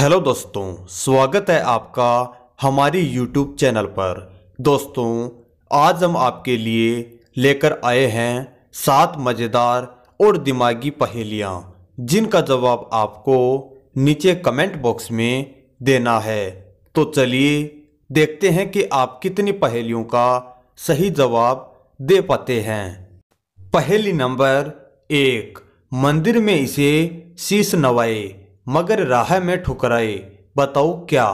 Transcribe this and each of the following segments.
hello दोस्तों स्वागत है आपका हमारी यूट्यूब चैनल पर दोस्तों आज हम आपके लिए लेकर आए हैं सात मज़ेदार और दिमागी पहेलियाँ जिनका जवाब आपको नीचे कमेंट बॉक्स में देना है तो चलिए देखते हैं कि आप कितनी पहेलियों का सही जवाब दे पाते हैं पहेली नंबर एक मंदिर में इसे शीश नवाए मगर राह में ठुकराए बताओ क्या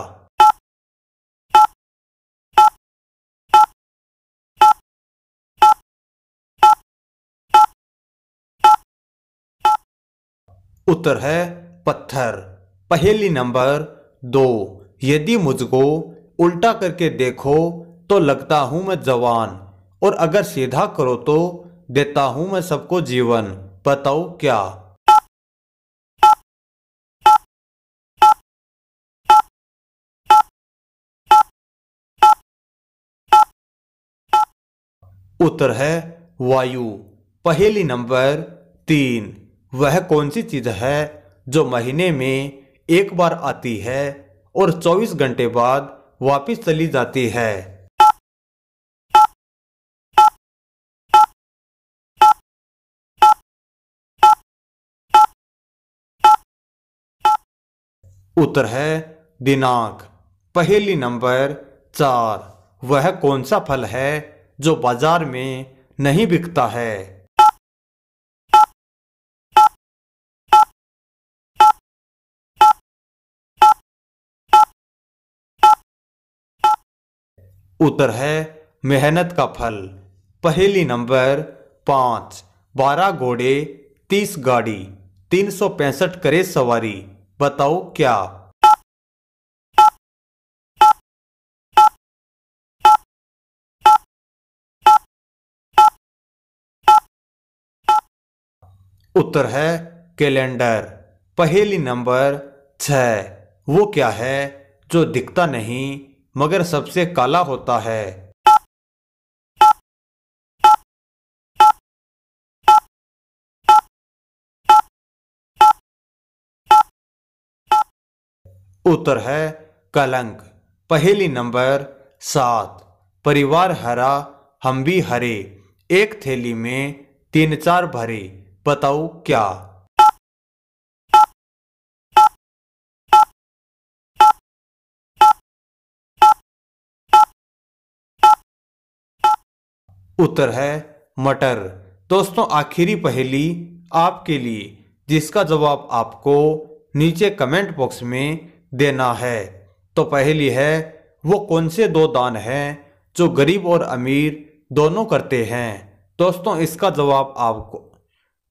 उत्तर है पत्थर पहेली नंबर दो यदि मुझको उल्टा करके देखो तो लगता हूं मैं जवान और अगर सीधा करो तो देता हूं मैं सबको जीवन बताओ क्या उत्तर है वायु पहली नंबर तीन वह कौन सी चीज है जो महीने में एक बार आती है और 24 घंटे बाद वापस चली जाती है उत्तर है दिनांक पहली नंबर चार वह कौन सा फल है जो बाजार में नहीं बिकता है उत्तर है मेहनत का फल पहली नंबर पांच बारह घोड़े तीस गाड़ी तीन सौ पैंसठ करे सवारी बताओ क्या उत्तर है कैलेंडर पहेली नंबर छ वो क्या है जो दिखता नहीं मगर सबसे काला होता है उत्तर है कलंक पहेली नंबर सात परिवार हरा हम भी हरे एक थैली में तीन चार भरे बताओ क्या उत्तर है मटर दोस्तों आखिरी पहेली आपके लिए जिसका जवाब आपको नीचे कमेंट बॉक्स में देना है तो पहली है वो कौन से दो दान हैं जो गरीब और अमीर दोनों करते हैं दोस्तों इसका जवाब आपको